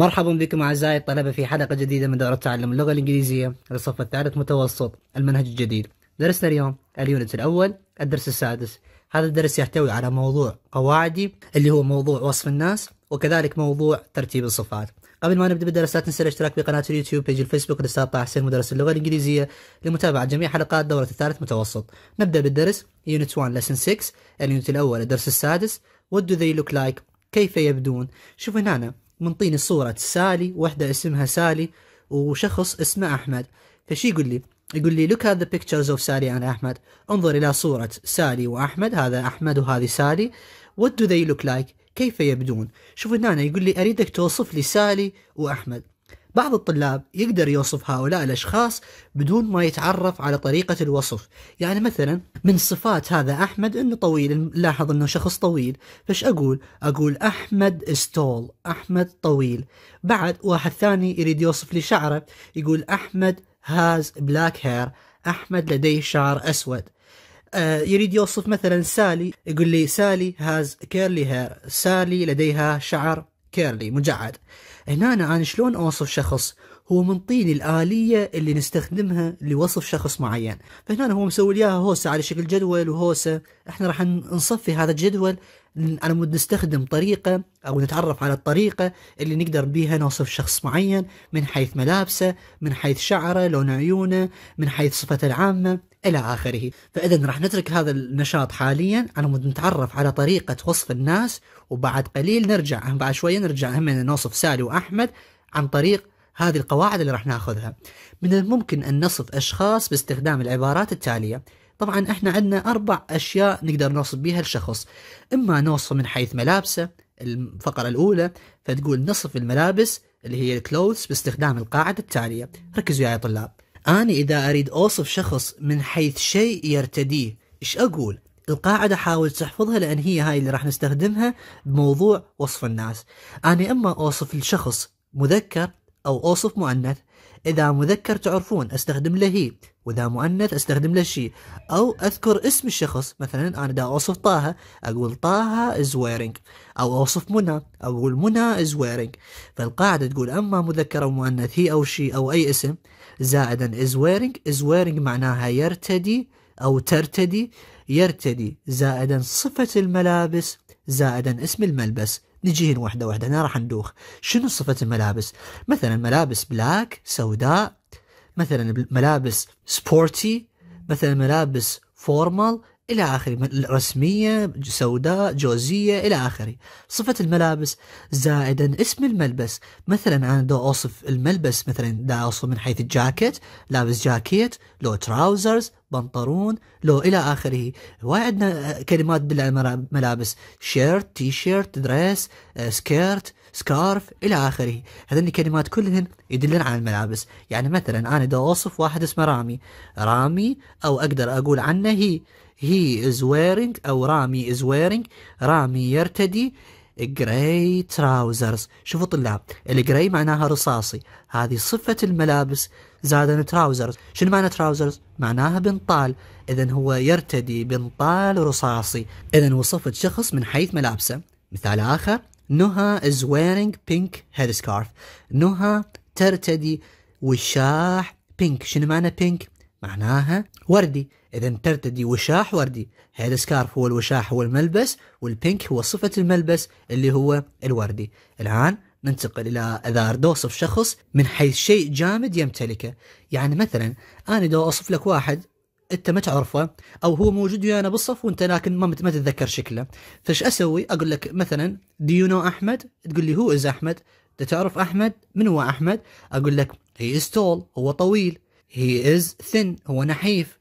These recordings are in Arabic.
مرحبا بكم أعزائي الطلبة في حلقة جديدة من دورة تعلم اللغة الإنجليزية للصف الثالث متوسط المنهج الجديد درسنا اليوم اليونت الأول الدرس السادس هذا الدرس يحتوي على موضوع قواعدي اللي هو موضوع وصف الناس وكذلك موضوع ترتيب الصفات قبل ما نبدا بالدرس لا تنسى الاشتراك بقناه اليوتيوب بيج الفيسبوك الاستاذ طه حسين مدرس اللغه الانجليزيه لمتابعه جميع حلقات دوره الثالث متوسط نبدا بالدرس يونت 1 لسن 6 اليونت الاول الدرس السادس What do they look like كيف يبدون شوف هنا أنا. منطيني صورة سالي وحدة اسمها سالي وشخص اسمه أحمد فشي يقول لي يقول لي look at the pictures of سالي and أحمد انظر إلى صورة سالي وأحمد هذا أحمد وهذه سالي what do they look like كيف يبدون شوف هنا يقول لي أريدك توصف لي سالي وأحمد بعض الطلاب يقدر يوصف هؤلاء الأشخاص بدون ما يتعرف على طريقة الوصف يعني مثلا من صفات هذا أحمد أنه طويل لاحظ أنه شخص طويل فش أقول أقول أحمد استول أحمد طويل بعد واحد ثاني يريد يوصف لي شعره يقول أحمد هاز بلاك هير أحمد لديه شعر أسود آه، يريد يوصف مثلا سالي يقول لي سالي هاز كيرلي هير سالي لديها شعر كيرلي مجعد هنا أنا شلون أوصف شخص هو منطيني الآلية اللي نستخدمها لوصف شخص معين فهنا هو مسوي لي هوسة على شكل جدول وهوسة احنا راح نصفي هذا الجدول على مود نستخدم طريقة أو نتعرف على الطريقة اللي نقدر بيها نوصف شخص معين من حيث ملابسه من حيث شعره لون عيونه من حيث صفته العامة الى اخره، فاذا راح نترك هذا النشاط حاليا على مود نتعرف على طريقه وصف الناس وبعد قليل نرجع بعد شويه نرجع هم نوصف سالي واحمد عن طريق هذه القواعد اللي راح ناخذها. من الممكن ان نصف اشخاص باستخدام العبارات التاليه. طبعا احنا عندنا اربع اشياء نقدر نوصف بها الشخص، اما نوصفه من حيث ملابسه الفقره الاولى فتقول نصف الملابس اللي هي الكلوثs باستخدام القاعده التاليه، ركزوا يا طلاب. أنا إذا أريد أوصف شخص من حيث شيء يرتديه إيش أقول؟ القاعدة حاول تحفظها لأن هي هاي اللي راح نستخدمها بموضوع وصف الناس أنا إما أوصف الشخص مذكر أو أوصف مؤنث إذا مذكر تعرفون أستخدم له هي وإذا مؤنث أستخدم له شيء أو أذكر اسم الشخص مثلا أنا دا أوصف طه أقول طه is wearing أو أوصف منى أقول منى is wearing فالقاعدة تقول أما مذكر أو مؤنث هي أو شيء أو أي اسم زائدا is wearing is wearing معناها يرتدي أو ترتدي يرتدي زائدا صفة الملابس زائدا اسم الملبس نجيهن واحدة واحدة هنا راح ندوخ شنو صفة الملابس مثلا ملابس بلاك سوداء مثلا ملابس سبورتي مثلا ملابس فورمال إلى آخره رسمية سوداء جوزية إلى آخره صفة الملابس زائدا اسم الملبس مثلا أنا دا أوصف الملبس مثلا دا أوصف من حيث الجاكيت لابس جاكيت لو تراوزرز بنطلون لو إلى آخره هواي عندنا آه، كلمات بالملابس شيرت تي شيرت دريس آه، سكيرت سكارف إلى آخره هذين الكلمات كلهن يدلن على الملابس يعني مثلا أنا دا أوصف واحد اسمه رامي رامي أو أقدر أقول عنه هي he is wearing أو رامي is wearing رامي يرتدي جراي تراوزرز شوفوا طلاب الجراي معناها رصاصي هذه صفة الملابس زاد تراوزرز شنو معنى تراوزرز؟ معناها بنطال إذا هو يرتدي بنطال رصاصي إذا وصفت شخص من حيث ملابسه مثال آخر نهى is wearing pink headscarf نهى ترتدي وشاح بينك شنو معنى بينك؟ معناها وردي إذا ترتدي وشاح وردي هذا سكارف هو الوشاح هو الملبس والبينك هو صفة الملبس اللي هو الوردي الآن ننتقل إلى إذا أريد أوصف شخص من حيث شيء جامد يمتلكه يعني مثلا أنا دو أوصف لك واحد انت ما تعرفه او هو موجود ويانا بالصف وانت لكن ما تتذكر شكله فايش اسوي اقول لك مثلا Do يو نو احمد تقول لي هو از احمد تعرف احمد من هو احمد اقول لك هي از تول هو طويل هي از ثن هو نحيف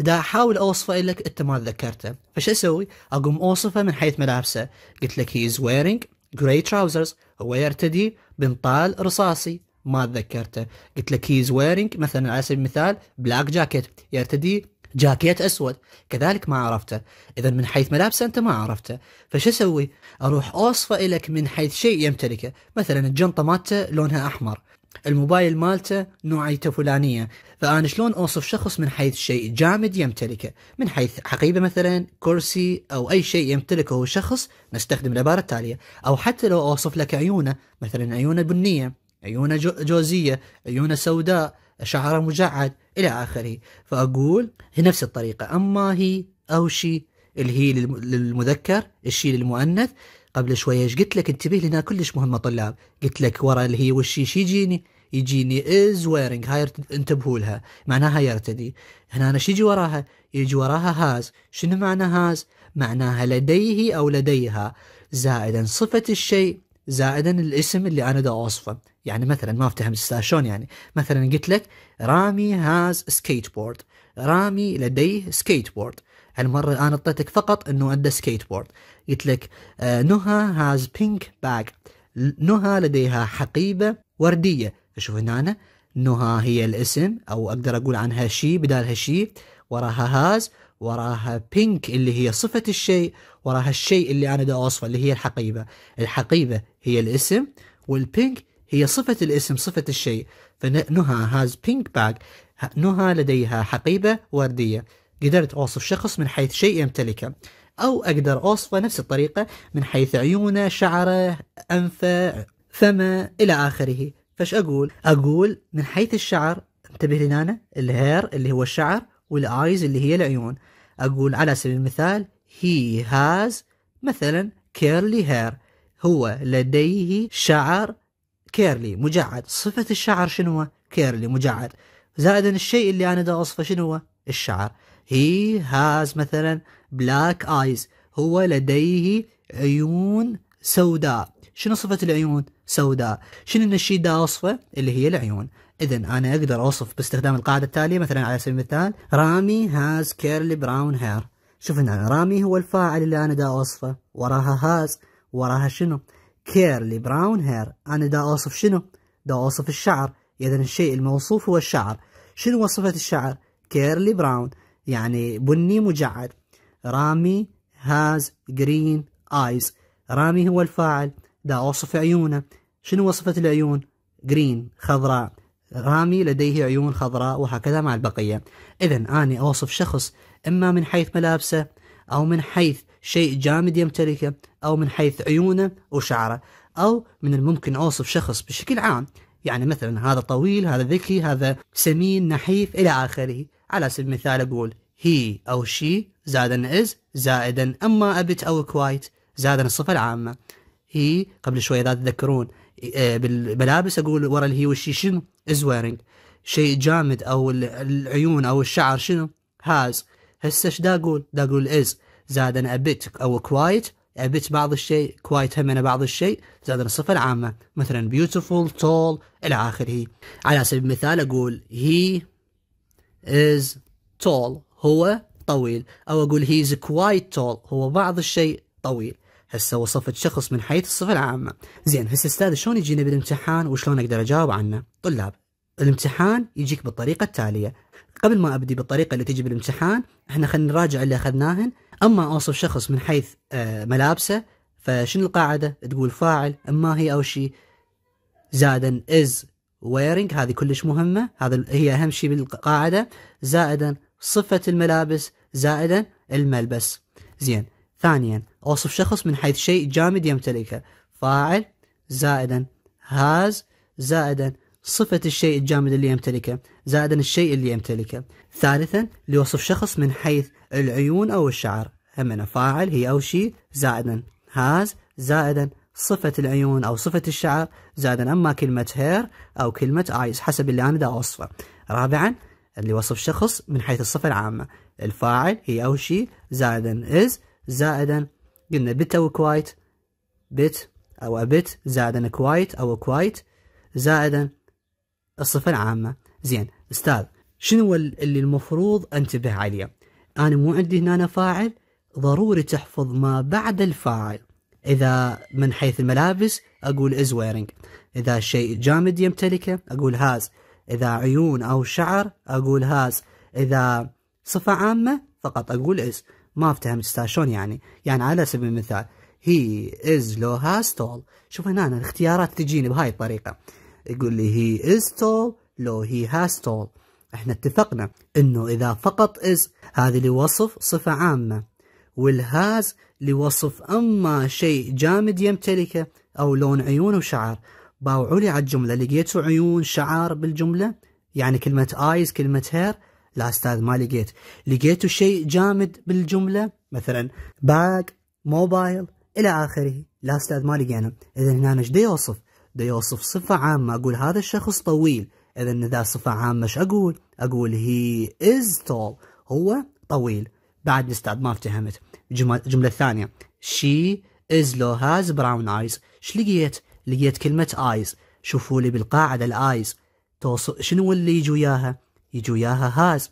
دا احاول اوصفه لك انت ما تذكرته فش اسوي اقوم اوصفه من حيث ملابسه قلت لك هي از ويرينج جراي تراوزرز هو يرتدي بنطال رصاصي ما تذكرته قلت لك هي از ويرينج مثلا على سبيل المثال بلاك جاكيت يرتدي جاكيت اسود كذلك ما عرفته اذا من حيث ملابسه انت ما عرفته فش اسوي اروح اوصفه لك من حيث شيء يمتلكه مثلا الجنطه مالته لونها احمر الموبايل مالته نوعيته فلانيه فانا شلون اوصف شخص من حيث شيء جامد يمتلكه من حيث حقيبه مثلا كرسي او اي شيء يمتلكه هو شخص نستخدم العباره التاليه او حتى لو اوصف لك عيونه مثلا عيونه بنيه عيونه جوزيه عيونه سوداء شعره مجعد الى اخره فاقول هي نفس الطريقه اما هي او شي اللي هي للمذكر الشي للمؤنث قبل شوية ايش قلت لك انتبه لنا كلش مهمة طلاب قلت لك ورا اللي هي والشيش يجيني يجيني از ويرنج هاي انتبهوا لها معناها يرتدي هنا أنا يجي وراها يجي وراها هاز شنو معنى هاز معناها لديه أو لديها زائدا صفة الشيء زائدا الاسم اللي أنا دا أوصفه يعني مثلا ما افتهم شلون يعني مثلا قلت لك رامي هاز سكيت بورد رامي لديه سكيت بورد هالمرة أنا أعطيتك فقط أنه عنده سكيت بورد قلت لك آه، نهى هاز بينك باك نهى لديها حقيبة وردية شوف هنا أنا نهى هي الاسم أو أقدر أقول عنها شي بدالها شي وراها هاز وراها بينك اللي هي صفة الشيء وراها الشيء اللي أنا دا أوصفه اللي هي الحقيبة الحقيبة هي الاسم والبينك هي صفة الاسم صفة الشيء فنهى has pink bag نهى لديها حقيبة وردية قدرت أوصف شخص من حيث شيء يمتلكه أو أقدر أوصفه نفس الطريقة من حيث عيونه شعره أنفه فمه إلى آخره فش أقول أقول من حيث الشعر انتبه لنا الهير اللي هو الشعر والآيز اللي هي العيون أقول على سبيل المثال he has مثلا كيرلي هير هو لديه شعر كيرلي مجعد صفة الشعر شنو كيرلي مجعد زائدا الشيء اللي أنا دا أصفه شنو الشعر he has مثلا black eyes هو لديه عيون سوداء شنو صفة العيون سوداء شنو الشيء دا أوصفه اللي هي العيون إذا أنا أقدر أوصف باستخدام القاعدة التالية مثلا على سبيل المثال رامي has curly brown hair شوف هنا رامي هو الفاعل اللي أنا دا أوصفه وراها هاز وراها شنو كيرلي براون هير أنا دا أوصف شنو؟ دا أوصف الشعر إذا الشيء الموصوف هو الشعر شنو وصفة الشعر؟ كيرلي براون يعني بني مجعد رامي هاز جرين ايز رامي هو الفاعل دا أوصف عيونه شنو وصفة العيون؟ جرين خضراء رامي لديه عيون خضراء وهكذا مع البقية إذا أنا أوصف شخص إما من حيث ملابسه أو من حيث شيء جامد يمتلكه أو من حيث عيونه وشعره أو من الممكن أوصف شخص بشكل عام يعني مثلا هذا طويل هذا ذكي هذا سمين نحيف إلى آخره على سبيل المثال أقول هي أو شي زادا إز زائدا أما أبت أو كوايت زادا الصفة العامة هي قبل شوي إذا تذكرون آه، بالملابس أقول ورا الهي والشي شنو إز ويرنج شيء جامد أو العيون أو الشعر شنو هاز هسه ايش دا اقول؟ دا اقول از زادنا أبيت أو كوايت أبيت بعض الشيء كوايت انا بعض الشيء زادنا الصفة العامة مثلا بيوتيفول تول إلى آخره على سبيل المثال أقول هي از تول هو طويل أو أقول هي از كوايت تول هو بعض الشيء طويل هسه وصفت شخص من حيث الصفة العامة زين هسه أستاذ شلون يجينا بالامتحان وشلون أقدر أجاوب عنه طلاب الامتحان يجيك بالطريقة التالية قبل ما أبدي بالطريقة اللي تجي بالامتحان احنا خلينا نراجع اللي أخذناهن أما أوصف شخص من حيث آه، ملابسه فشنو القاعدة تقول فاعل اما هي أو شيء زائدا is ويرينج هذه كلش مهمة هذا هي أهم شيء بالقاعدة زائدا صفة الملابس زائدا الملبس زين ثانيا أوصف شخص من حيث شيء جامد يمتلكه فاعل زائدا هاز زائدا صفة الشيء الجامد اللي يمتلكه زائدا الشيء اللي يمتلكه ثالثا لوصف شخص من حيث العيون أو الشعر هم فاعل هي أو شيء زائدا هاز زائدا صفة العيون أو صفة الشعر زائدا أما كلمة هير أو كلمة آيز حسب اللي أنا دا أوصفه رابعا اللي وصف شخص من حيث الصفة العامة الفاعل هي أو شيء زائدا إز زائدا قلنا بت أو كوايت بت أو أبت زائدا كوايت أو كوايت زائدا الصفة العامة زين استاذ شنو اللي المفروض انتبه عليه انا مو عندي هنا فاعل ضروري تحفظ ما بعد الفاعل اذا من حيث الملابس اقول از ويرنج اذا شيء جامد يمتلكه اقول هاز اذا عيون او شعر اقول هاز اذا صفة عامة فقط اقول از ما افتهمت استاذ شلون يعني يعني على سبيل المثال هي از لو هاز تول شوف هنا الاختيارات تجيني بهاي الطريقة يقول لي هي is tall لو هي has tall احنا اتفقنا انه اذا فقط is هذه لوصف صفة عامة والهاز لوصف اما شيء جامد يمتلكه او لون عيون وشعر باوعوا لي على الجملة لقيتوا عيون شعر بالجملة يعني كلمة ايز كلمة هير لا استاذ ما لقيت لقيتوا شيء جامد بالجملة مثلا باج موبايل الى اخره لا استاذ ما لقينا اذا هنا ايش يوصف دا يوصف صفة عامة أقول هذا الشخص طويل إذا إذا صفة عامة إيش أقول؟ أقول هي is tall هو طويل بعد نستعد ما افتهمت الجملة الثانية she is low has brown eyes إيش لقيت؟ لقيت كلمة eyes شوفوا لي بالقاعدة الايز توصف شنو اللي يجوا ياها؟ يجوا ياها هاز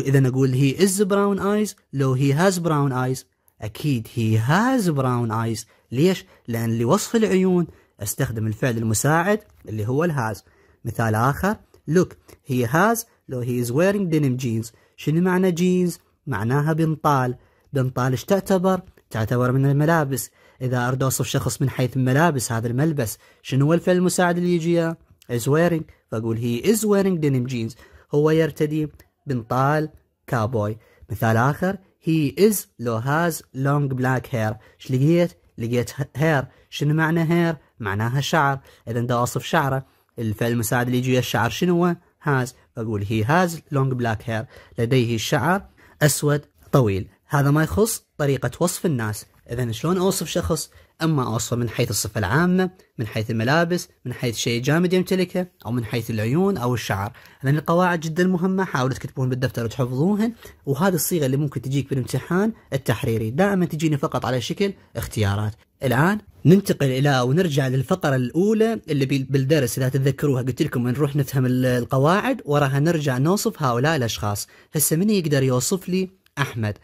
اذا اقول هي از براون ايز لو هي هاز براون ايز اكيد هي هاز براون ايز ليش؟ لان لوصف العيون استخدم الفعل المساعد اللي هو الهاز مثال آخر look he has لو he is wearing denim jeans شنو معنى جينز؟ معناها بنطال بنطال ايش تعتبر؟ تعتبر من الملابس إذا أرد أوصف شخص من حيث الملابس هذا الملبس شنو هو الفعل المساعد اللي يجي is wearing فأقول he is wearing denim jeans هو يرتدي بنطال كابوي مثال آخر he is لو has long black hair ايش لقيت؟ لقيت hair شنو معنى hair؟ معناها شعر اذا دا اوصف شعره الفعل المساعد اللي يجي الشعر شنو هو هاز اقول هي هاز لونج بلاك هير لديه شعر اسود طويل هذا ما يخص طريقة وصف الناس إذا شلون أوصف شخص أما أوصفه من حيث الصفة العامة من حيث الملابس من حيث شيء جامد يمتلكه أو من حيث العيون أو الشعر إذا القواعد جدا مهمة حاولوا تكتبون بالدفتر وتحفظوهن وهذه الصيغة اللي ممكن تجيك بالامتحان التحريري دائما تجيني فقط على شكل اختيارات الآن ننتقل الى ونرجع للفقره الاولى اللي بالدرس اذا تتذكروها قلت لكم نروح نفهم القواعد وراها نرجع نوصف هؤلاء الاشخاص هسه من يقدر يوصف لي احمد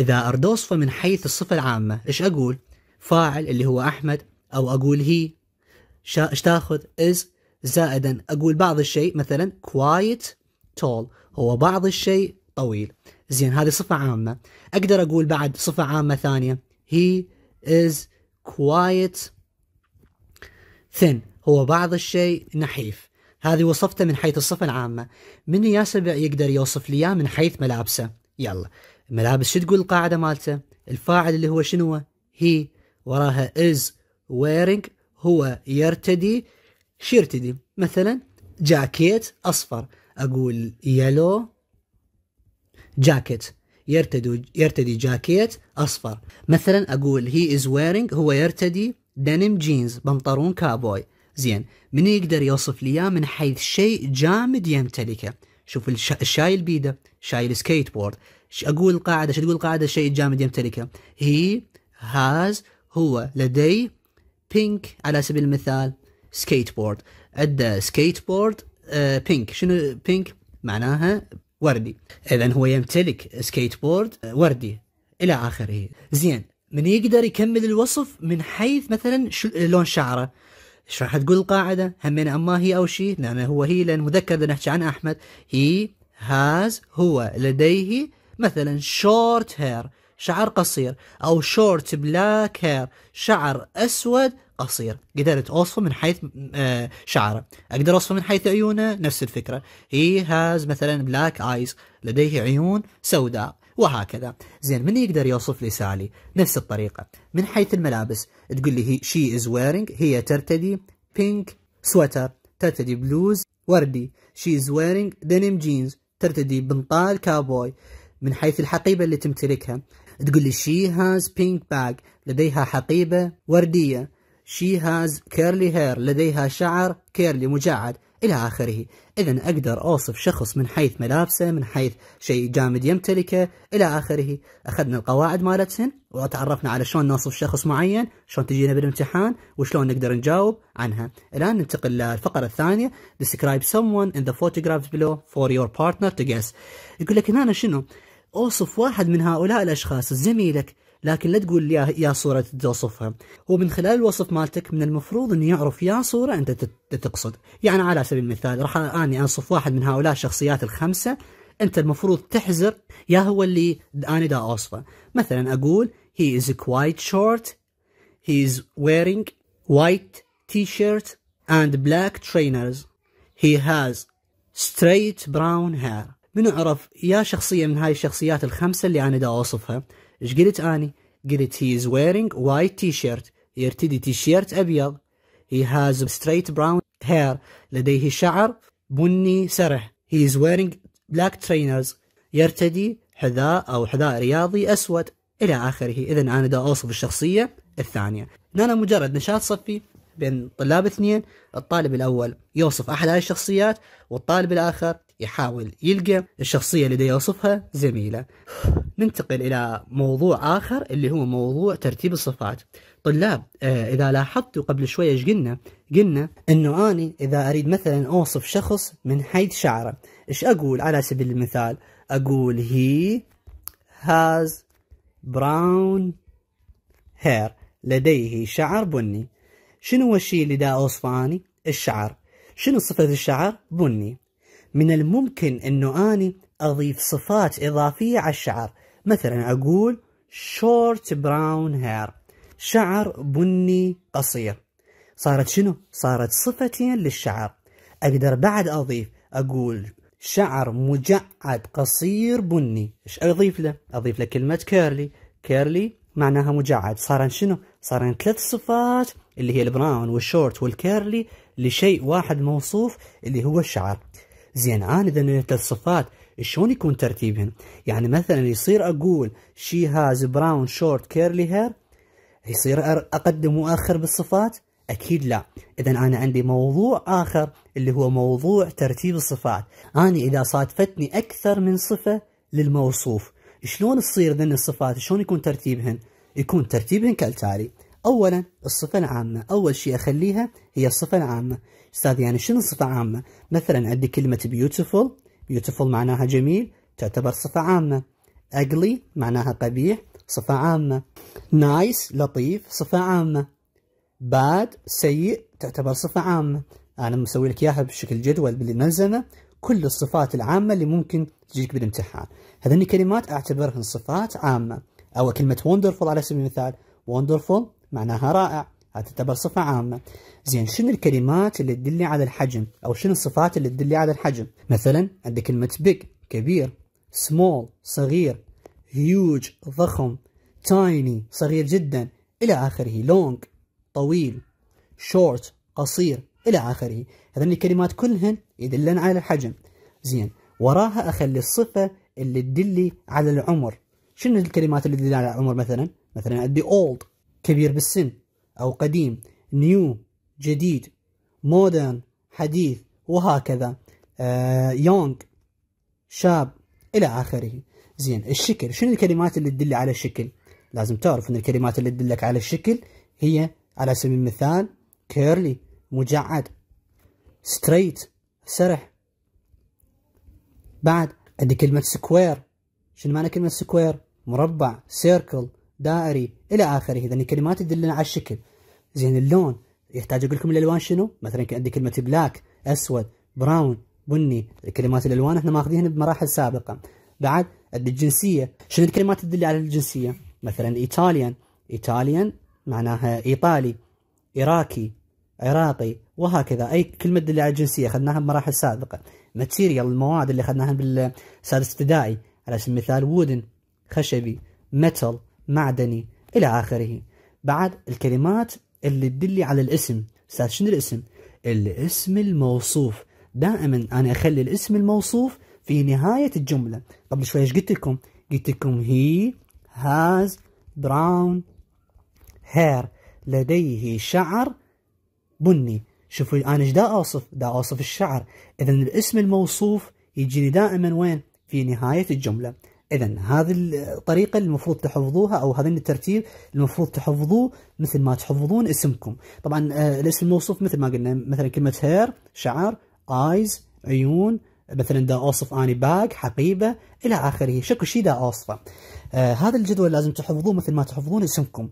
اذا اريد اوصفه من حيث الصفه العامه ايش اقول فاعل اللي هو احمد او اقول هي ايش تاخذ از زائدا اقول بعض الشيء مثلا كوايت تول هو بعض الشيء طويل زين هذه صفه عامه اقدر اقول بعد صفه عامه ثانيه هي is كوايت ثين هو بعض الشيء نحيف هذه وصفته من حيث الصفة العامة من سبع يقدر يوصف لي إياه من حيث ملابسه يلا ملابس شو تقول القاعدة مالته الفاعل اللي هو شنو هي وراها is wearing هو يرتدي شو يرتدي مثلا جاكيت أصفر أقول يلو جاكيت يرتدي يرتدي جاكيت اصفر مثلا اقول هي از ويرينج هو يرتدي دنم جينز بنطلون كابوي زين من يقدر يوصف لي اياه من حيث شيء جامد يمتلكه شوف الشايل بيده شايل سكيت بورد اقول القاعده شو تقول القاعده شيء جامد يمتلكه هي هاز هو لديه بينك على سبيل المثال سكيت بورد عنده سكيت بورد بينك شنو بينك معناها وردي اذا هو يمتلك سكيت بورد آه، وردي الى اخره زين من يقدر يكمل الوصف من حيث مثلا لون شعره ايش راح تقول القاعده همين اما هي او شيء لان هو هي لان مذكر نحكي عن احمد هي هاز هو لديه مثلا شورت هير شعر قصير او شورت بلاك هير شعر اسود قصير قدرت أوصفه من حيث آه، شعره أقدر أوصفه من حيث عيونه نفس الفكرة هي هاز مثلا بلاك آيز لديه عيون سوداء وهكذا زين من يقدر يوصف لي سالي نفس الطريقة من حيث الملابس تقول لي هي شي از ويرينج هي ترتدي بينك سوتر ترتدي بلوز وردي شي از ويرينج دينيم جينز ترتدي بنطال كابوي من حيث الحقيبة اللي تمتلكها تقول لي شي هاز بينك باج لديها حقيبة وردية she has curly hair لديها شعر كيرلي مجعد إلى آخره إذا أقدر أوصف شخص من حيث ملابسه من حيث شيء جامد يمتلكه إلى آخره أخذنا القواعد مالتهن وتعرفنا على شلون نوصف شخص معين شلون تجينا بالامتحان وشلون نقدر نجاوب عنها الآن ننتقل للفقرة الثانية describe someone in the photographs below for your partner to guess يقول لك هنا شنو أوصف واحد من هؤلاء الأشخاص زميلك لكن لا تقول يا يا صوره توصفها هو من خلال الوصف مالتك من المفروض أن يعرف يا صوره انت تقصد يعني على سبيل المثال راح اني انصف واحد من هؤلاء الشخصيات الخمسه انت المفروض تحزر يا هو اللي انا دا اوصفه مثلا اقول he is quite short he is wearing white t-shirt and black trainers he has straight brown hair من عرف يا شخصية من هاي الشخصيات الخمسة اللي أنا دا أوصفها ايش قلت اني؟ قلت he is wearing white t-shirt يرتدي تيشيرت ابيض he has straight brown hair لديه شعر بني سرح he is wearing black trainers يرتدي حذاء او حذاء رياضي اسود الى اخره اذا انا دا اوصف الشخصيه الثانيه أنا مجرد نشاط صفي بين طلاب اثنين الطالب الاول يوصف احد هذه الشخصيات والطالب الاخر يحاول يلقى الشخصية اللي دي يوصفها زميلة ننتقل إلى موضوع آخر اللي هو موضوع ترتيب الصفات طلاب آه، إذا لاحظتوا قبل شوية ايش قلنا قلنا أنه أني إذا أريد مثلا أوصف شخص من حيث شعره إيش أقول على سبيل المثال أقول he has brown hair لديه شعر بني شنو هو الشيء اللي دا أوصفه أني الشعر شنو صفة الشعر؟ بني من الممكن أنه أني أضيف صفات إضافية على الشعر مثلا أقول short brown hair شعر بني قصير صارت شنو؟ صارت صفتين للشعر أقدر بعد أضيف أقول شعر مجعد قصير بني ايش أضيف له؟ أضيف له كلمة كيرلي كيرلي معناها مجعد صارن شنو؟ صارن ثلاث صفات اللي هي البراون والشورت والكيرلي لشيء واحد موصوف اللي هو الشعر زين انا اذا انت الصفات شلون يكون ترتيبهن؟ يعني مثلا يصير اقول شي هاز براون شورت كيرلي هير يصير اقدم واخر بالصفات؟ اكيد لا، اذا انا عندي موضوع اخر اللي هو موضوع ترتيب الصفات، انا اذا صادفتني اكثر من صفه للموصوف، شلون تصير ذن الصفات؟ شلون يكون ترتيبهن؟ يكون ترتيبهن كالتالي، اولا الصفه العامه، اول شيء اخليها هي الصفه العامه، استاذ يعني شنو صفة عامة مثلا عندي كلمة beautiful beautiful معناها جميل تعتبر صفة عامة ugly معناها قبيح صفة عامة nice لطيف صفة عامة bad سيء تعتبر صفة عامة أنا مسوي لك إياها بشكل جدول بالملزمة كل الصفات العامة اللي ممكن تجيك بالامتحان هذني كلمات أعتبرهن صفات عامة أو كلمة wonderful على سبيل المثال wonderful معناها رائع تعتبر صفة عامة زين شنو الكلمات اللي تدل على الحجم او شنو الصفات اللي تدل على الحجم مثلا عندك كلمة big كبير small صغير huge ضخم tiny صغير جدا الى اخره long طويل short قصير الى اخره هذين الكلمات كلهن يدلن على الحجم زين وراها اخلي الصفة اللي تدلي على العمر شنو الكلمات اللي تدل على العمر مثلا مثلا عندي old كبير بالسن أو قديم نيو جديد مودرن حديث وهكذا يونغ آه، شاب إلى آخره زين الشكل شنو الكلمات اللي تدل على الشكل لازم تعرف أن الكلمات اللي تدلك على الشكل هي على سبيل المثال كيرلي مجعد ستريت سرح بعد عندي كلمة سكوير شنو معنى كلمة سكوير مربع سيركل دائري الى اخره اذا الكلمات تدلنا على الشكل زين اللون يحتاج اقول لكم الالوان شنو مثلا عندي كلمه بلاك اسود براون بني الكلمات الالوان احنا ماخذينها بمراحل سابقه بعد عندي الجنسيه شنو الكلمات تدل على الجنسيه مثلا ايطاليان ايطاليان معناها ايطالي عراقي عراقي وهكذا اي كلمه تدل على الجنسيه اخذناها بمراحل سابقه ماتيريال المواد اللي اخذناها بالسادس ابتدائي على سبيل المثال وودن خشبي ميتال معدني إلى آخره بعد الكلمات اللي تدلي على الاسم استاذ شنو الاسم الاسم الموصوف دائما انا اخلي الاسم الموصوف في نهايه الجمله قبل شوي ايش قلت لكم قلت لكم هي هاز براون هير لديه شعر بني شوفوا انا ايش دا اوصف دا اوصف الشعر اذا الاسم الموصوف يجيني دائما وين في نهايه الجمله اذا هذه الطريقه المفروض تحفظوها او هذا الترتيب المفروض تحفظوه مثل ما تحفظون اسمكم طبعا آه، الاسم الموصوف مثل ما قلنا مثلا كلمه هير شعر ايز عيون مثلا دا اوصف اني باك حقيبه الى اخره شكو شي دا اوصفه آه هذا الجدول لازم تحفظوه مثل ما تحفظون اسمكم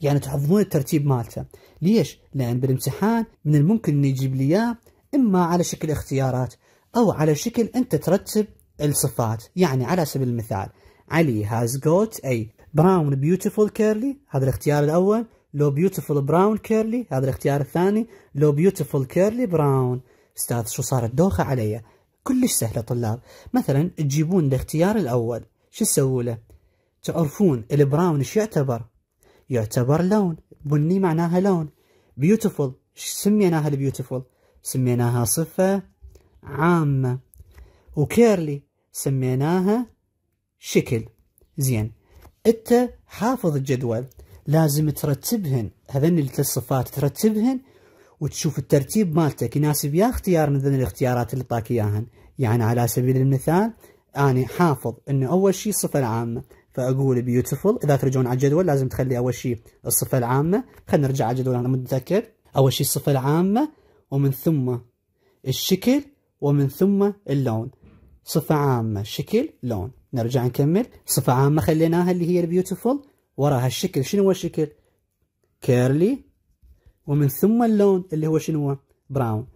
يعني تحفظون الترتيب مالته ليش لان بالامتحان من الممكن ان يجيب لي اياه اما على شكل اختيارات او على شكل انت ترتب الصفات يعني على سبيل المثال علي has got a brown beautiful curly هذا الاختيار الأول لو beautiful brown curly هذا الاختيار الثاني لو beautiful curly brown أستاذ شو صارت دوخة علي كلش سهلة طلاب مثلا تجيبون الاختيار الأول شو تسووا له تعرفون البراون ايش يعتبر يعتبر لون بني معناها لون beautiful سميناها البيوتيفول سميناها صفة عامة وكيرلي سميناها شكل زين انت حافظ الجدول لازم ترتبهن هذن الثلاث صفات ترتبهن وتشوف الترتيب مالتك يناسب يا اختيار من ذن الاختيارات اللي طاك اياهن يعني على سبيل المثال انا حافظ انه اول شيء الصفه العامه فاقول بيوتيفول اذا ترجعون على الجدول لازم تخلي اول شيء الصفه العامه خلينا نرجع على الجدول انا متاكد اول شيء الصفه العامه ومن ثم الشكل ومن ثم اللون صفة عامة شكل لون نرجع نكمل صفة عامة خليناها اللي هي البيوتيفول وراها الشكل شنو هو الشكل كيرلي ومن ثم اللون اللي هو شنو هو براون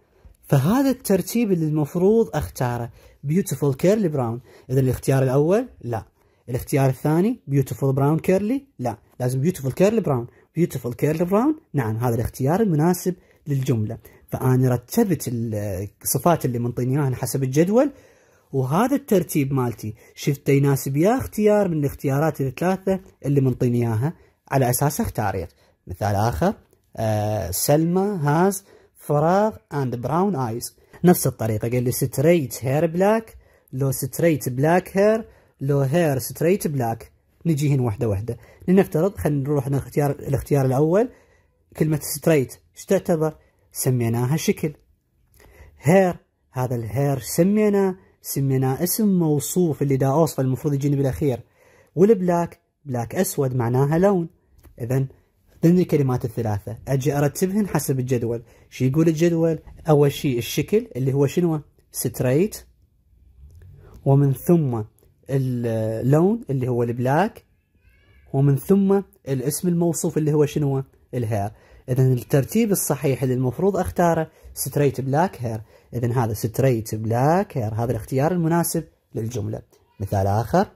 فهذا الترتيب اللي المفروض اختاره بيوتيفول كيرلي براون اذا الاختيار الاول لا الاختيار الثاني بيوتيفول براون كيرلي لا لازم بيوتيفول كيرلي براون بيوتيفول كيرلي براون نعم هذا الاختيار المناسب للجمله فانا رتبت الصفات اللي منطيني اياها حسب الجدول وهذا الترتيب مالتي شفته يناسب يا اختيار من الاختيارات الثلاثه اللي منطيني اياها على اساس اختاريت مثال اخر آه سلمى هاز فراغ اند براون ايز نفس الطريقه قال لي ستريت هير بلاك لو ستريت بلاك هير لو هير ستريت بلاك نجي هنا واحده واحده لنفترض خلينا نروح الاختيار الاختيار الاول كلمه ستريت ايش تعتبر سميناها شكل هير هذا الهير سميناه سميناه اسم موصوف اللي دا اوصفه المفروض يجيني بالاخير والبلاك بلاك اسود معناها لون اذا ضمن الكلمات الثلاثة أجي أرتبهن حسب الجدول شو يقول الجدول أول شيء الشكل اللي هو شنو ستريت ومن ثم اللون اللي هو البلاك ومن ثم الاسم الموصوف اللي هو شنو الهاء اذا الترتيب الصحيح اللي المفروض اختاره ستريت بلاك هير اذا هذا ستريت بلاك هير هذا الاختيار المناسب للجمله مثال اخر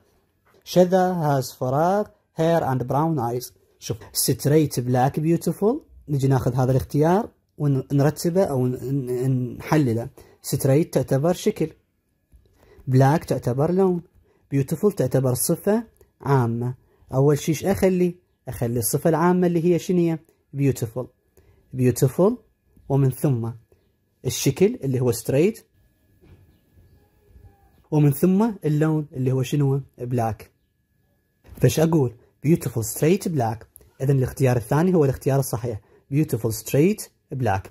شذا هاز فراغ هير اند براون ايز شوف ستريت بلاك بيوتيفول نجي ناخذ هذا الاختيار ونرتبه او نحلله ستريت تعتبر شكل بلاك تعتبر لون بيوتيفول تعتبر صفه عامه اول شيء اخلي اخلي الصفه العامه اللي هي شنو beautiful beautiful ومن ثم الشكل اللي هو straight ومن ثم اللون اللي هو شنو بلاك فش أقول beautiful straight black إذا الاختيار الثاني هو الاختيار الصحيح beautiful straight black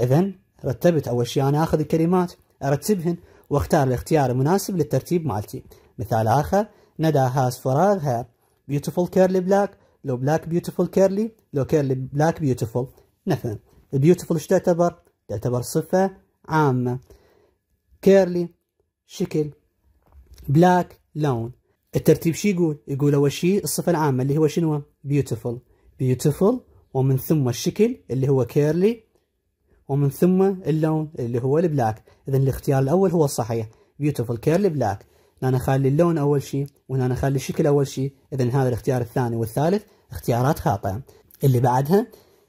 إذا رتبت أول شيء أنا آخذ الكلمات أرتبهن واختار الاختيار المناسب للترتيب مالتي مثال آخر ندى هاز فراغها beautiful curly black لو بلاك بيوتيفول كيرلي لو كيرلي بلاك بيوتيفول مثلا البيوتيفول ايش تعتبر؟ تعتبر صفة عامة كيرلي شكل بلاك لون الترتيب شي يقول؟ يقول أول شيء الصفة العامة اللي هو شنو؟ بيوتيفول بيوتيفول ومن ثم الشكل اللي هو كيرلي ومن ثم اللون اللي هو البلاك إذا الاختيار الأول هو الصحيح بيوتيفول كيرلي بلاك هنا اخلي اللون اول شيء وهنا اخلي الشكل اول شيء اذا هذا الاختيار الثاني والثالث اختيارات خاطئة اللي بعدها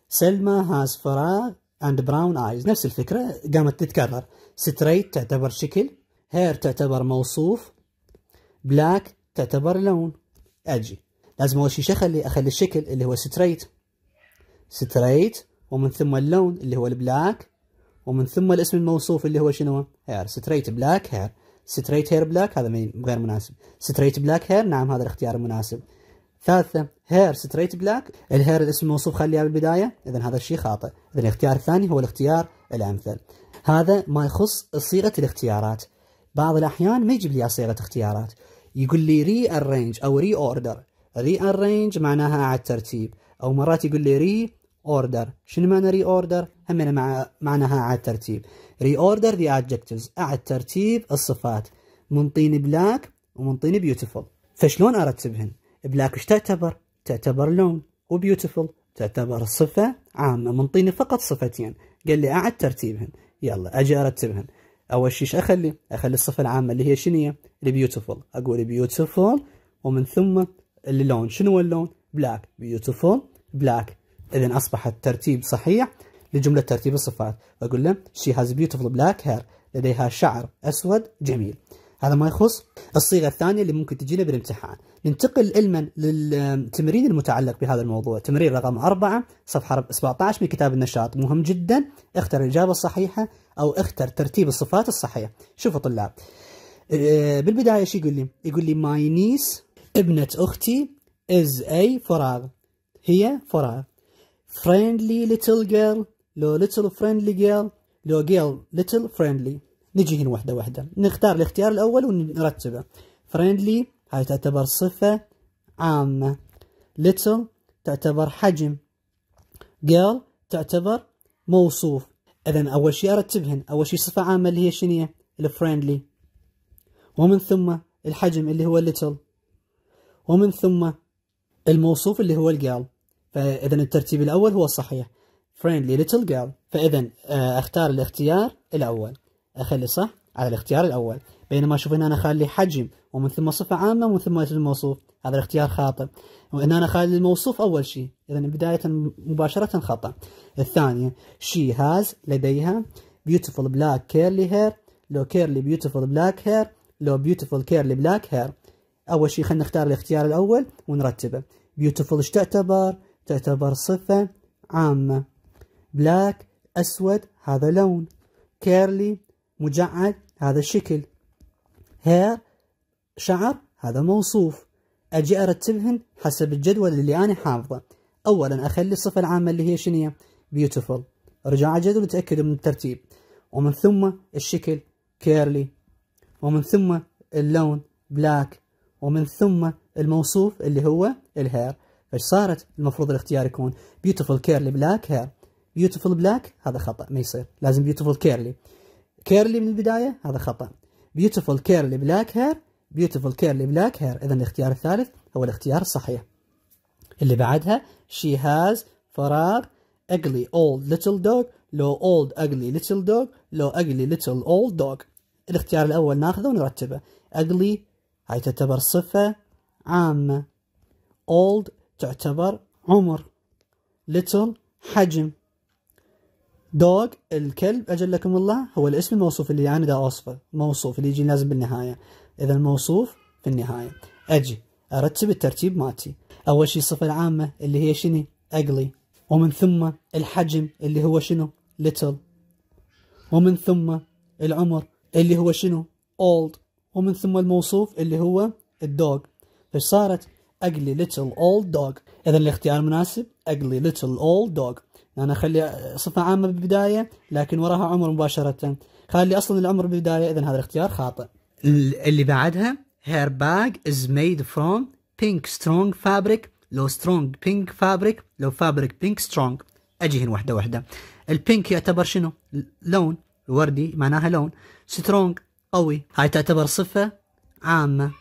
سلمى هاز فراغ اند براون ايز نفس الفكرة قامت تتكرر ستريت تعتبر شكل هير تعتبر موصوف بلاك تعتبر لون اجي لازم اول شيء اخلي اخلي الشكل اللي هو ستريت ستريت ومن ثم اللون اللي هو البلاك ومن ثم الاسم الموصوف اللي هو شنو هير ستريت بلاك هير ستريت هير بلاك هذا غير مناسب ستريت بلاك هير نعم هذا الاختيار المناسب ثالثا هير ستريت بلاك الهير الاسم الموصوف خليها بالبداية إذا هذا الشيء خاطئ إذا الاختيار الثاني هو الاختيار الأمثل هذا ما يخص صيغة الاختيارات بعض الأحيان ما يجيب لي صيغة اختيارات يقول لي ري أرينج أو ري أوردر ري أرينج معناها على الترتيب أو مرات يقول لي ري اوردر شنو معنى ري اوردر هم مع معناها على الترتيب ري اوردر ذا ادجكتيفز على الترتيب الصفات منطيني بلاك ومنطيني بيوتيفول فشلون ارتبهن بلاك ايش تعتبر؟ تعتبر لون وبيوتيفول تعتبر صفة عامة منطيني فقط صفتين قال لي أعد ترتيبهن يلا أجي أرتبهن أول شيء ايش أخلي؟ أخلي الصفة العامة اللي هي شنية؟ البيوتيفول أقول بيوتيفول ومن ثم اللون شنو هو اللون؟ بلاك بيوتيفول بلاك إذا أصبح الترتيب صحيح لجملة ترتيب الصفات أقول له she has beautiful black hair لديها شعر أسود جميل هذا ما يخص الصيغه الثانيه اللي ممكن تجينا بالامتحان ننتقل علما للتمرين المتعلق بهذا الموضوع تمرين رقم أربعة صفحه 17 من كتاب النشاط مهم جدا اختر الاجابه الصحيحه او اختر ترتيب الصفات الصحيحه شوفوا طلاب آه، بالبدايه ايش يقول لي يقول لي ماي نيس ابنه اختي از اي فراغ هي فراغ فريندلي ليتل جيرل لو ليتل فريندلي جيرل لو جيرل ليتل فريندلي نجيهن واحدة واحدة نختار الاختيار الأول ونرتبه فريندلي هاي تعتبر صفة عامة little تعتبر حجم girl تعتبر موصوف إذا أول شيء أرتبهن أول شيء صفة عامة اللي هي شنية الفريندلي ومن ثم الحجم اللي هو little ومن ثم الموصوف اللي هو الجال فإذا الترتيب الأول هو الصحيح friendly little girl فإذا آه، أختار الاختيار الأول أخلصه على الاختيار الأول بينما أشوف إن أنا أخلي حجم ومن ثم صفة عامة ومن ثم اسم الموصوف هذا الاختيار خاطئ وإن أنا أخلي الموصوف أول شيء إذا بداية مباشرة خطأ الثانية شي هاز لديها بيوتيفول بلاك كيرلي هير لو كيرلي بيوتيفول بلاك هير لو بيوتيفول كيرلي بلاك هير أول شيء خلينا نختار الاختيار الأول ونرتبه بيوتيفول ايش تعتبر؟ تعتبر صفة عامة بلاك أسود هذا لون كيرلي مجعد هذا الشكل هير شعر هذا موصوف أجي أرتبهن حسب الجدول اللي أنا حافظه أولا أخلي الصفة العامة اللي هي شنية بيوتيفول ارجع على الجدول وتأكد من الترتيب ومن ثم الشكل كيرلي ومن ثم اللون بلاك ومن ثم الموصوف اللي هو الهير ايش صارت المفروض الاختيار يكون بيوتيفول كيرلي بلاك هير بيوتيفول بلاك هذا خطأ ما يصير لازم بيوتيفول كيرلي كيرلي من البداية هذا خطأ beautiful curly black hair beautiful curly black hair إذا الاختيار الثالث هو الاختيار الصحيح اللي بعدها she has فراغ ugly old little dog low old ugly little dog low ugly little old dog الاختيار الأول ناخذه ونرتبه ugly هاي تعتبر صفة عامة old تعتبر عمر little حجم دوغ الكلب أجلكم الله هو الاسم الموصوف اللي أنا دا أوصفه موصوف اللي يجي لازم بالنهاية إذا الموصوف في النهاية أجي أرتب الترتيب مالتي أول شي الصفة العامة اللي هي شنو أقلي ومن ثم الحجم اللي هو شنو ليتل ومن ثم العمر اللي هو شنو اولد ومن ثم الموصوف اللي هو الدوغ فصارت اقلي ليتل اولد دوغ اذا الاختيار المناسب اقلي ليتل اولد دوغ يعني أخلي صفة عامة بالبداية لكن وراها عمر مباشرة خلي أصلا العمر بالبداية إذا هذا الاختيار خاطئ اللي بعدها هير باج از ميد فروم بينك سترونج فابريك لو سترونج بينك فابريك لو فابريك بينك سترونج أجي هنا واحدة واحدة البينك يعتبر شنو لون وردي معناها لون سترونج قوي هاي تعتبر صفة عامة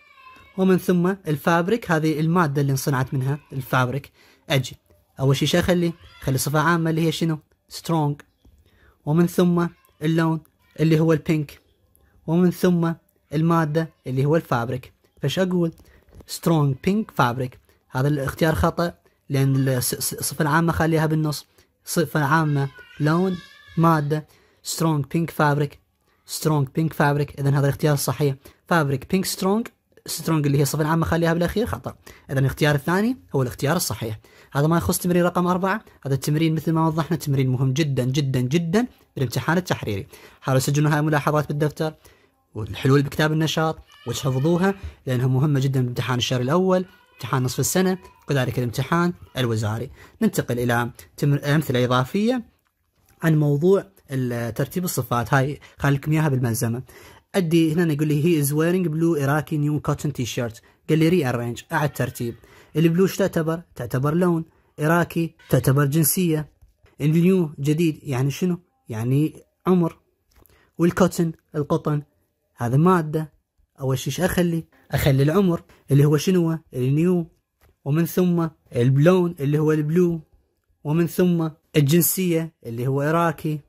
ومن ثم الفابريك هذه المادة اللي انصنعت منها الفابريك أجي أول شو شخلي خلي صفة عامة اللي هي شنو سترونج ومن ثم اللون اللي هو البينك ومن ثم المادة اللي هو الفابريك فش أقول سترونج بينك فابريك هذا الاختيار خطأ لأن الصفة العامة خليها بالنص صفة عامة لون مادة سترونج بينك فابريك سترونج بينك فابريك إذا هذا الاختيار الصحيح فابريك بينك سترونج سترونج اللي هي الصفة العامة خليها بالأخير خطأ إذا الاختيار الثاني هو الاختيار الصحيح هذا ما يخص تمرين رقم أربعة هذا التمرين مثل ما وضحنا تمرين مهم جدا جدا جدا بالامتحان التحريري حاولوا سجلوا هاي الملاحظات بالدفتر والحلول بكتاب النشاط وتحفظوها لأنها مهمة جدا بامتحان الشهر الأول امتحان نصف السنة وكذلك الامتحان الوزاري ننتقل إلى أمثلة إضافية عن موضوع ترتيب الصفات هاي خليكم اياها بالملزمه ادي هنا يقول لي هي از ويرينج بلو اراكي نيو كوتن تي شيرت قال لي ري ارينج اعد ترتيب البلوش تعتبر تعتبر لون إراكي تعتبر جنسية النيو جديد يعني شنو يعني عمر والكوتن القطن هذا مادة أول شيء أخلي أخلي العمر اللي هو شنو النيو ومن ثم البلون اللي هو البلو ومن ثم الجنسية اللي هو إراكي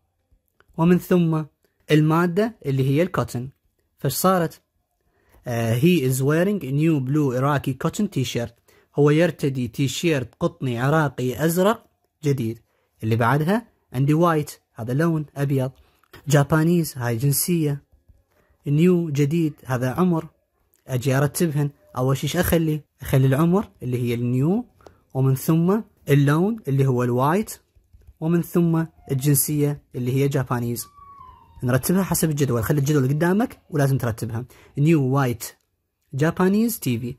ومن ثم المادة اللي هي الكوتن فش صارت uh, he is wearing a new blue Iraqi cotton t-shirt هو يرتدي تيشيرت قطني عراقي أزرق جديد اللي بعدها عندي وايت هذا لون أبيض جابانيز هاي جنسية نيو جديد هذا عمر أجي أرتبهن أول شيء أخلي أخلي العمر اللي هي النيو ومن ثم اللون اللي هو الوايت ومن ثم الجنسية اللي هي جابانيز نرتبها حسب الجدول خلي الجدول قدامك ولازم ترتبها نيو وايت جابانيز تي في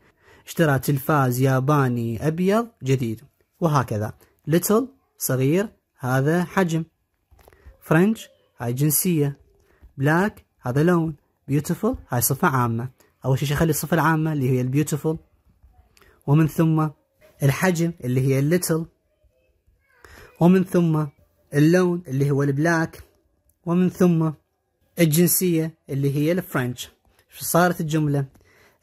اشترى تلفاز ياباني أبيض جديد وهكذا ليتل صغير هذا حجم فرنش هاي جنسية بلاك هذا لون بيوتيفول هاي صفة عامة أول شيء خلي الصفة العامة اللي هي البيوتيفول ومن ثم الحجم اللي هي الليتل ومن ثم اللون اللي هو البلاك ومن ثم الجنسية اللي هي الفرنش صارت الجملة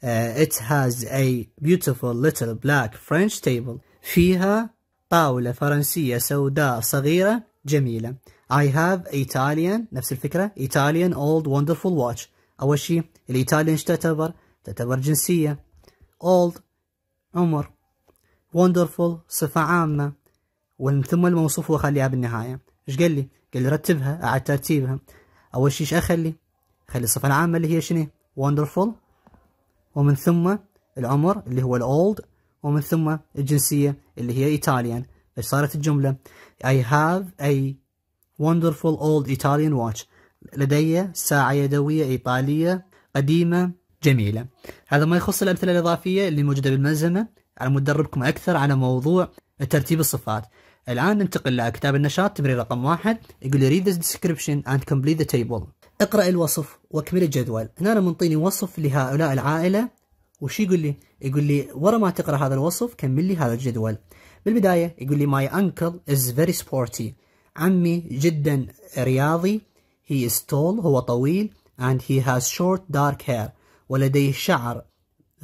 Uh, it has a beautiful little black French table فيها طاولة فرنسية سوداء صغيرة جميلة I have Italian نفس الفكرة Italian old wonderful watch أول شيء الإيطاليان ايش تعتبر؟ تعتبر جنسية old عمر wonderful صفة عامة ومن ثم الموصوف وأخليها بالنهاية ايش قال لي؟ قال لي رتبها أعد ترتيبها أول شيء ايش أخلي؟ أخلي الصفة العامة اللي هي شنو؟ wonderful ومن ثم العمر اللي هو الأولد ومن ثم الجنسية اللي هي إيطاليان إيش صارت الجملة I have a wonderful old Italian watch لدي ساعة يدوية إيطالية قديمة جميلة هذا ما يخص الأمثلة الإضافية اللي موجودة بالملزمة على مدربكم أكثر على موضوع ترتيب الصفات الآن ننتقل لكتاب النشاط تمرين رقم واحد يقول read this description and complete the table اقرأ الوصف واكمل الجدول هنا أنا منطيني وصف لهؤلاء العائلة وش يقول لي يقول لي ورا ما تقرأ هذا الوصف كمل لي هذا الجدول بالبداية يقول لي my uncle is very sporty عمي جدا رياضي he is tall هو طويل and he has short dark hair ولديه شعر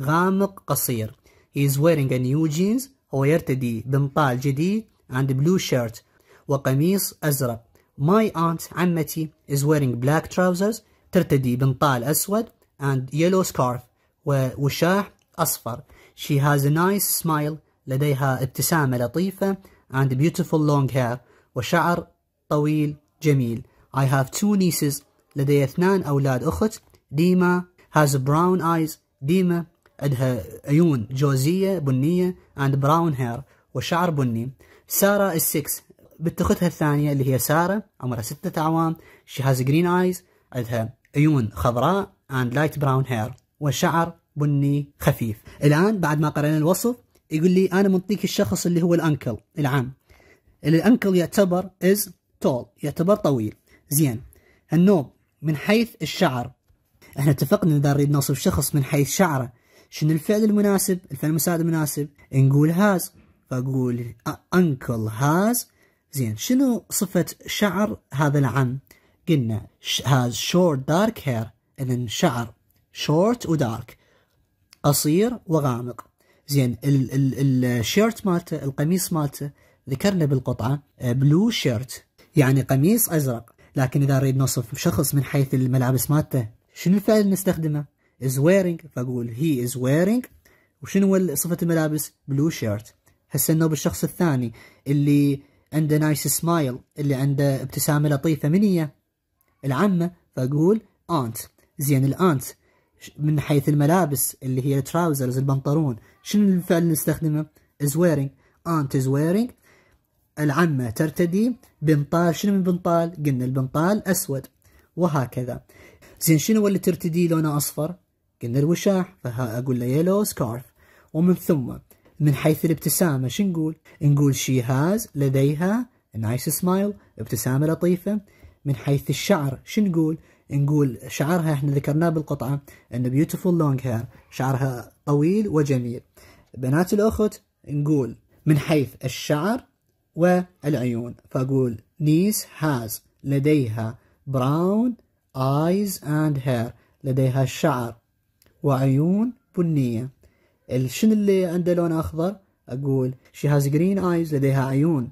غامق قصير he is wearing a new jeans هو يرتدي بنطال جديد and blue shirt وقميص أزرق My aunt عمتي is wearing black trousers ترتدي بنطال أسود and yellow scarf وشاح أصفر. She has a nice smile لديها ابتسامة لطيفة and beautiful long hair وشعر طويل جميل. I have two nieces لدي اثنان أولاد أخت ديما has brown eyes ديما عندها عيون جوزية بنية and brown hair وشعر بني. Sarah is six بنت اختها الثانيه اللي هي ساره عمرها ستة اعوام شي هاز جرين ايز عندها عيون خضراء اند لايت براون هير وشعر بني خفيف الان بعد ما قرأنا الوصف يقول لي انا منطيك الشخص اللي هو الانكل العام الانكل يعتبر از تول يعتبر طويل زين النوب من حيث الشعر احنا اتفقنا اذا نريد نوصف شخص من حيث شعره شنو الفعل المناسب الفعل المساعد المناسب نقول هاز فاقول انكل هاز زين شنو صفة شعر هذا العم؟ قلنا has short dark hair إذا شعر short ودارك قصير وغامق زين ال ال الشيرت مالته القميص مالته ذكرنا بالقطعة بلو آه، شيرت يعني قميص أزرق لكن إذا أريد نوصف شخص من حيث الملابس مالته شنو الفعل نستخدمه؟ is wearing فأقول he is wearing وشنو صفة الملابس؟ بلو شيرت هسه بالشخص الثاني اللي عنده نايس سمايل اللي عنده ابتسامة لطيفة من هي العمة فأقول أنت زين الأنت من حيث الملابس اللي هي التراوزرز البنطلون شنو الفعل نستخدمه از ويرينج انت از ويرينج العمة ترتدي بنطال شنو من بنطال قلنا البنطال أسود وهكذا زين شنو اللي ترتدي لونه أصفر قلنا الوشاح فها أقول له يلو سكارف ومن ثم من حيث الابتسامة شو نقول؟ نقول she has لديها nice smile ابتسامة لطيفة من حيث الشعر شو نقول؟ نقول شعرها احنا ذكرناه بالقطعة ان beautiful long hair شعرها طويل وجميل بنات الأخت نقول من حيث الشعر والعيون فأقول niece has لديها brown eyes and hair لديها شعر وعيون بنية شنو اللي عنده لون اخضر اقول شي هاز جرين ايز لديها عيون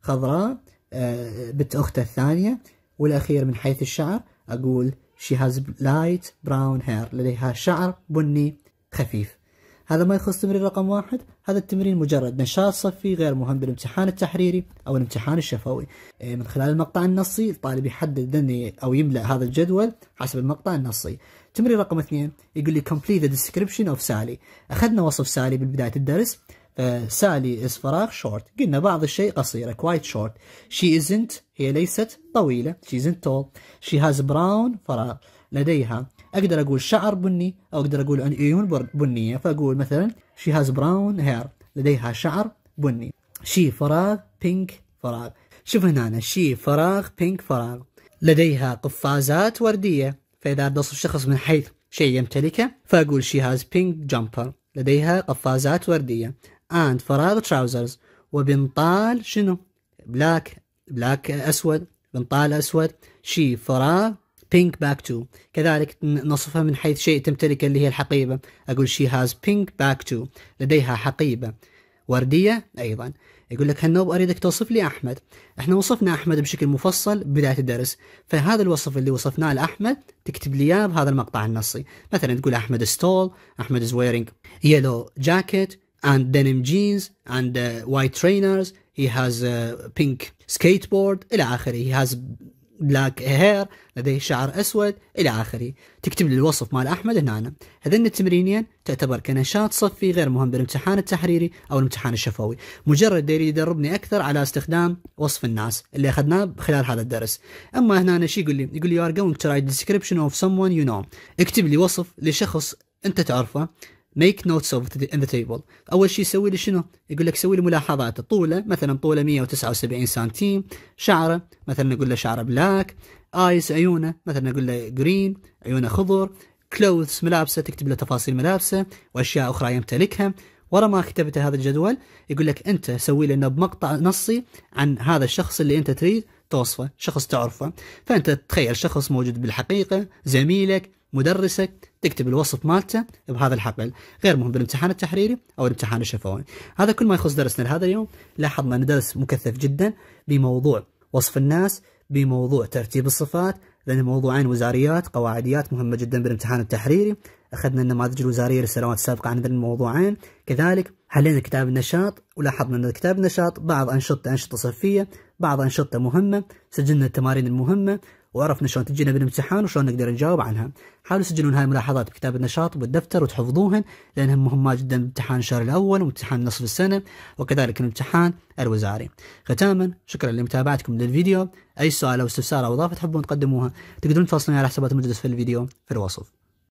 خضراء آه، بنت اختها الثانيه والاخير من حيث الشعر اقول شي هاز لايت براون هير لديها شعر بني خفيف هذا ما يخص تمرين رقم واحد هذا التمرين مجرد نشاط صفي غير مهم بالامتحان التحريري أو الامتحان الشفوي إيه، من خلال المقطع النصي الطالب يحدد أو يملأ هذا الجدول حسب المقطع النصي تمرين رقم اثنين يقول لي complete the description of سالي أخذنا وصف سالي بالبداية الدرس سالي آه، از فراغ شورت قلنا بعض الشيء قصيرة quite short she isn't هي ليست طويلة she isn't tall she has brown فراغ لديها اقدر اقول شعر بني او اقدر اقول عيون بنيه فاقول مثلا she has brown hair لديها شعر بني she فراغ pink فراغ شوف هنا أنا. she فراغ pink فراغ لديها قفازات ورديه فاذا اريد الشخص شخص من حيث شيء يمتلكه فاقول she has pink jumper لديها قفازات ورديه and فراغ trousers وبنطال شنو بلاك بلاك اسود بنطال اسود she فراغ pink back to كذلك نصفها من حيث شيء تمتلكه اللي هي الحقيبة أقول she has pink back to لديها حقيبة وردية أيضا يقول لك هالنوب أريدك توصف لي أحمد احنا وصفنا أحمد بشكل مفصل بداية الدرس فهذا الوصف اللي وصفناه لأحمد تكتب لي إياه بهذا المقطع النصي مثلا تقول أحمد ستول أحمد is wearing yellow jacket and denim jeans and uh, white trainers he has a uh, pink skateboard إلى آخره he has بلاك هير لديه شعر أسود إلى آخره تكتب لي الوصف مال أحمد هنا هذين التمرينين تعتبر كنشاط صفي غير مهم بالامتحان التحريري أو الامتحان الشفوي مجرد يريد يدربني أكثر على استخدام وصف الناس اللي أخذناه خلال هذا الدرس أما هنا شي يقول لي يقول لي ار جوينج تو رايت ديسكريبشن اوف سم someone يو نو اكتب لي وصف لشخص أنت تعرفه ميك نوتس اوف ذا تيبل اول شيء يسوي لي شنو يقول لك سوي لي ملاحظات طوله مثلا طوله 179 سنتيم شعره مثلا نقول له شعره بلاك ايز عيونه مثلا نقول له جرين عيونه خضر كلوثس ملابسه تكتب له تفاصيل ملابسه واشياء اخرى يمتلكها ورا ما كتبت هذا الجدول يقول لك انت سوي لنا بمقطع نصي عن هذا الشخص اللي انت تريد توصفه شخص تعرفه فانت تخيل شخص موجود بالحقيقه زميلك مدرسك تكتب الوصف مالته بهذا الحبل غير مهم بالامتحان التحريري او الامتحان الشفوي هذا كل ما يخص درسنا لهذا اليوم لاحظنا ان درس مكثف جدا بموضوع وصف الناس بموضوع ترتيب الصفات لان موضوعين وزاريات قواعديات مهمه جدا بالامتحان التحريري اخذنا النماذج الوزاريه للسنوات السابقه عن الموضوعين كذلك حلينا كتاب النشاط ولاحظنا ان كتاب النشاط بعض انشطه انشطه صفيه بعض انشطه مهمه سجلنا التمارين المهمه وعرفنا شلون تجينا بالامتحان وشلون نقدر نجاوب عنها حاولوا تسجلون هاي الملاحظات بكتاب النشاط وبالدفتر وتحفظوهن لانهم مهمات جدا بامتحان الشهر الاول وامتحان نصف السنه وكذلك الامتحان الوزاري ختاما شكرا لمتابعتكم للفيديو اي سؤال او استفسار او اضافه تحبون تقدموها تقدرون تفصلون على حسابات المجلس في الفيديو في الوصف